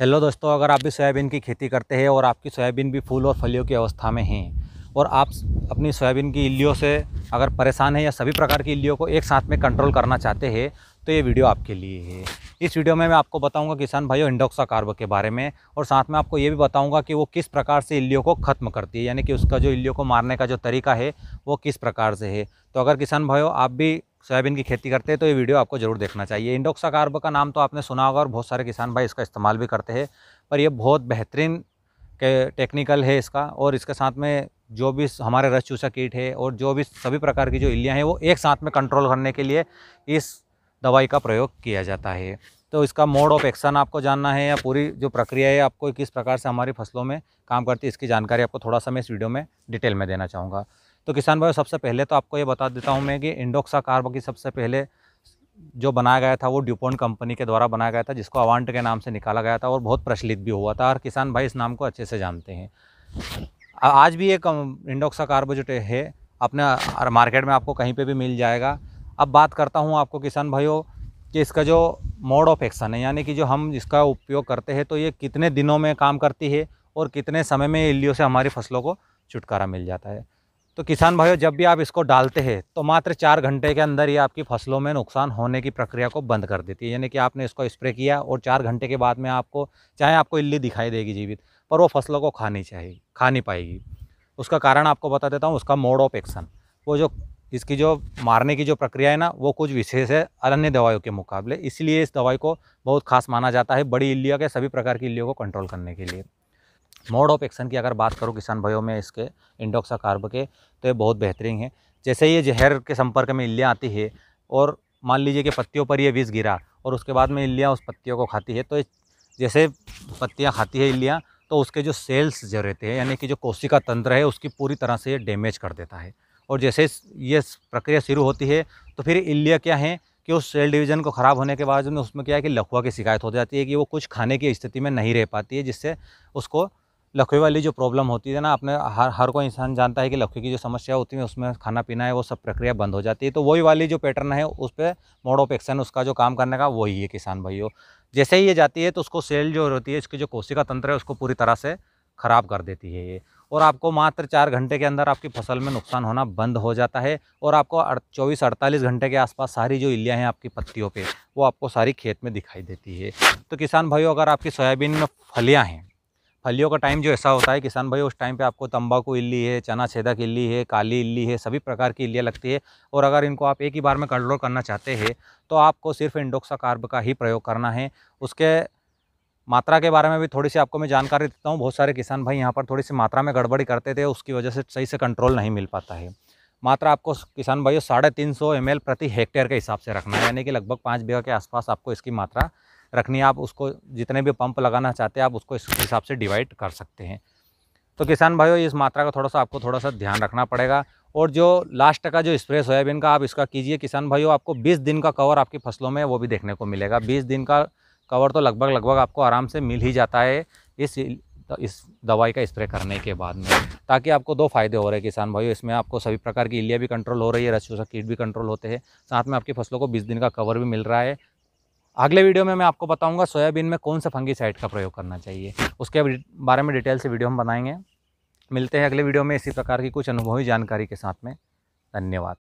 hello दोस्तों अगर आप भी सोयाबीन की खेती करते हैं और आपकी सोयाबीन भी फूल और फलियों की अवस्था में है और आप अपनी सोयाबीन की इल्लियों से अगर परेशान है या सभी प्रकार की इल्लियों को एक साथ में कंट्रोल करना चाहते हैं तो ये वीडियो आपके लिए है इस वीडियो में मैं आपको बताऊंगा किसान भाइयों इंडोक्सा कार्बो के बारे में और साथ में आपको ये भी बताऊंगा कि वो किस प्रकार से इल्लियों को ख़त्म करती है यानी कि उसका जो इल्लियों को मारने का जो तरीका है वो किस प्रकार से है तो अगर किसान भाइयों आप भी सोयाबीन की खेती करते हैं तो ये वीडियो आपको ज़रूर देखना चाहिए इंडोक्सा कार्ब का नाम तो आपने सुना होगा और बहुत सारे किसान भाई इसका इस्तेमाल भी करते हैं पर यह बहुत बेहतरीन टेक्निकल है इसका और इसके साथ में जो भी हमारे रस चूसा कीट है और जो भी सभी प्रकार की जो इलियाँ हैं वो एक साथ में कंट्रोल करने के लिए इस दवाई का प्रयोग किया जाता है तो इसका मोड ऑफ एक्शन आपको जानना है या पूरी जो प्रक्रिया है आपको किस प्रकार से हमारी फसलों में काम करती है इसकी जानकारी आपको थोड़ा सा मैं इस वीडियो में डिटेल में देना चाहूँगा तो किसान भाई सबसे पहले तो आपको ये बता देता हूँ मैं कि इंडोक्सा कार्ब की सबसे पहले जो बनाया गया था वो ड्यूपोन कंपनी के द्वारा बनाया गया था जिसको अवान्ट के नाम से निकाला गया था और बहुत प्रचलित भी हुआ था और किसान भाई इस नाम को अच्छे से जानते हैं आज भी एक इंडोक्सा कार्ब जो है अपने मार्केट में आपको कहीं पर भी मिल जाएगा अब बात करता हूँ आपको किसान भाइयों कि इसका जो मोड ऑफ एक्शन है यानी कि जो हम इसका उपयोग करते हैं तो ये कितने दिनों में काम करती है और कितने समय में इलियो से हमारी फसलों को छुटकारा मिल जाता है तो किसान भाइयों जब भी आप इसको डालते हैं तो मात्र चार घंटे के अंदर ही आपकी फसलों में नुकसान होने की प्रक्रिया को बंद कर देती है यानी कि आपने इसको स्प्रे किया और चार घंटे के बाद में आपको चाहे आपको इल्ली दिखाई देगी जीवित पर वो फसलों को खानी चाहिए खा नहीं पाएगी उसका कारण आपको बता देता हूँ उसका मोड ऑफ एक्शन वो जो इसकी जो मारने की जो प्रक्रिया है ना वो कुछ विशेष है अन्य दवाइयों के मुकाबले इसलिए इस दवाई को बहुत खास माना जाता है बड़ी इल्लियों के सभी प्रकार की इल्लियों को कंट्रोल करने के लिए मोड ऑफ एक्शन की अगर बात करूँ किसान भाइयों में इसके इंडोक्सा कार्ब के तो ये बहुत बेहतरीन है जैसे ये जहर के संपर्क में इल्लियाँ आती है और मान लीजिए कि पत्तियों पर ये विष गिरा और उसके बाद में इल्लियाँ उस पत्तियों को खाती है तो जैसे पत्तियाँ खाती है इल्लियाँ तो उसके जो सेल्स जो रहते हैं यानी कि जो कोशिका तंत्र है उसकी पूरी तरह से ये डैमेज कर देता है और जैसे ये प्रक्रिया शुरू होती है तो फिर इल्लियाँ क्या है कि उस सेल डिवीज़न को ख़राब होने के बाद उसमें क्या है कि लखुआ की शिकायत हो जाती है कि वो कुछ खाने की स्थिति में नहीं रह पाती है जिससे उसको लकवे वाली जो प्रॉब्लम होती है ना आपने हर हर कोई इंसान जानता है कि लकवे की जो समस्या होती है उसमें खाना पीना है वो सब प्रक्रिया बंद हो जाती है तो वही वाली जो पैटर्न है उस पर मोड ऑफ एक्शन उसका जो काम करने का वही है किसान भाइयों जैसे ही ये जाती है तो उसको सेल जो होती है इसकी जो कोशिका तंत्र है उसको पूरी तरह से ख़राब कर देती है ये और आपको मात्र चार घंटे के अंदर आपकी फसल में नुकसान होना बंद हो जाता है और आपको चौबीस अड़तालीस घंटे के आसपास सारी जो इलियाँ हैं आपकी पत्तियों पे वो आपको सारी खेत में दिखाई देती है तो किसान भाइयों अगर आपकी सोयाबीन में फलियाँ हैं फलियों का टाइम जो ऐसा होता है किसान भाई उस टाइम पे आपको तंबाकू इल्ली है चना छेदक इल्ली है काली इल्ली है सभी प्रकार की इल्लियाँ लगती है और अगर इनको आप एक ही बार में कंट्रोल करना चाहते हैं तो आपको सिर्फ इंडोक्सा कार्ब का ही प्रयोग करना है उसके मात्रा के बारे में भी थोड़ी सी आपको मैं जानकारी देता हूँ बहुत सारे किसान भाई यहाँ पर थोड़ी सी मात्रा में गड़बड़ी करते थे उसकी वजह से सही से कंट्रोल नहीं मिल पाता है मात्रा आपको किसान भाइयों साढ़े तीन सौ एम प्रति हेक्टेयर के हिसाब से रखना है यानी कि लगभग पाँच बीघा के आसपास आपको इसकी मात्रा रखनी है आप उसको जितने भी पंप लगाना चाहते हैं आप उसको इस हिसाब से डिवाइड कर सकते हैं तो किसान भाइयों इस मात्रा का थोड़ा सा आपको थोड़ा सा ध्यान रखना पड़ेगा और जो लास्ट का जो स्प्रे सोयाबीन का आप इसका कीजिए किसान भाइयों आपको 20 दिन का कवर आपकी फसलों में वो भी देखने को मिलेगा 20 दिन का कवर तो लगभग लगभग आपको आराम से मिल ही जाता है इस इस दवाई का स्प्रे करने के बाद में ताकि आपको दो फायदे हो रहे हैं किसान भाइयों इसमें आपको सभी प्रकार की इलिया भी कंट्रोल हो रही है रसचूसा कीट भी कंट्रोल होते हैं साथ में आपकी फसलों को बीस दिन का कवर भी मिल रहा है अगले वीडियो में मैं आपको बताऊंगा सोयाबीन में कौन सा फंगीसाइड का प्रयोग करना चाहिए उसके बारे में डिटेल से वीडियो हम बनाएंगे मिलते हैं अगले वीडियो में इसी प्रकार की कुछ अनुभवी जानकारी के साथ में धन्यवाद